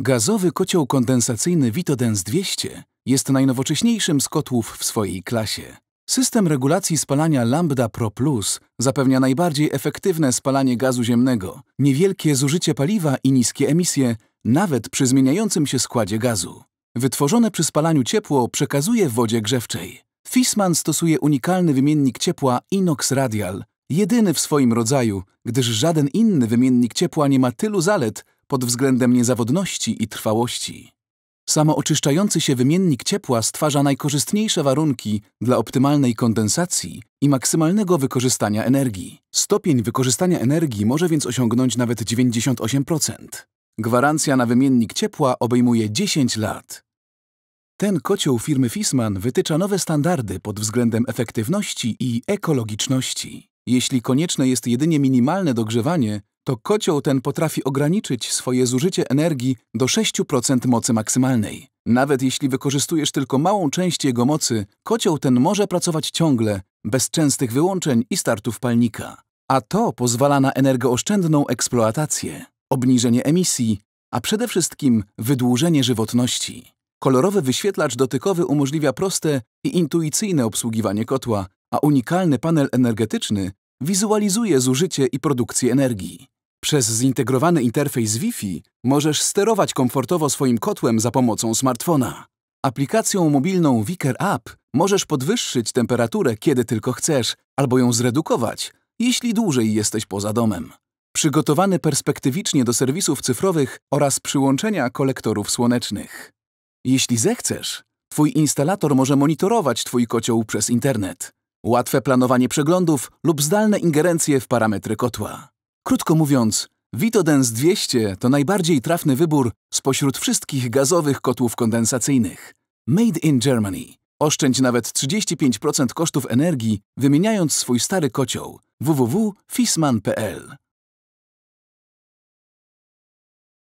Gazowy kocioł kondensacyjny Vitodens 200 jest najnowocześniejszym z kotłów w swojej klasie. System regulacji spalania Lambda Pro Plus zapewnia najbardziej efektywne spalanie gazu ziemnego, niewielkie zużycie paliwa i niskie emisje, nawet przy zmieniającym się składzie gazu. Wytworzone przy spalaniu ciepło przekazuje wodzie grzewczej. Fissman stosuje unikalny wymiennik ciepła Inox Radial, jedyny w swoim rodzaju, gdyż żaden inny wymiennik ciepła nie ma tylu zalet, pod względem niezawodności i trwałości. Samooczyszczający się wymiennik ciepła stwarza najkorzystniejsze warunki dla optymalnej kondensacji i maksymalnego wykorzystania energii. Stopień wykorzystania energii może więc osiągnąć nawet 98%. Gwarancja na wymiennik ciepła obejmuje 10 lat. Ten kocioł firmy Fisman wytycza nowe standardy pod względem efektywności i ekologiczności. Jeśli konieczne jest jedynie minimalne dogrzewanie, to kocioł ten potrafi ograniczyć swoje zużycie energii do 6% mocy maksymalnej. Nawet jeśli wykorzystujesz tylko małą część jego mocy, kocioł ten może pracować ciągle, bez częstych wyłączeń i startów palnika. A to pozwala na energooszczędną eksploatację, obniżenie emisji, a przede wszystkim wydłużenie żywotności. Kolorowy wyświetlacz dotykowy umożliwia proste i intuicyjne obsługiwanie kotła, a unikalny panel energetyczny wizualizuje zużycie i produkcję energii. Przez zintegrowany interfejs Wi-Fi możesz sterować komfortowo swoim kotłem za pomocą smartfona. Aplikacją mobilną Wicker App możesz podwyższyć temperaturę kiedy tylko chcesz, albo ją zredukować, jeśli dłużej jesteś poza domem. Przygotowany perspektywicznie do serwisów cyfrowych oraz przyłączenia kolektorów słonecznych. Jeśli zechcesz, Twój instalator może monitorować Twój kocioł przez internet. Łatwe planowanie przeglądów lub zdalne ingerencje w parametry kotła. Krótko mówiąc, Vitodens 200 to najbardziej trafny wybór spośród wszystkich gazowych kotłów kondensacyjnych. Made in Germany. Oszczędź nawet 35% kosztów energii, wymieniając swój stary kocioł www.fisman.pl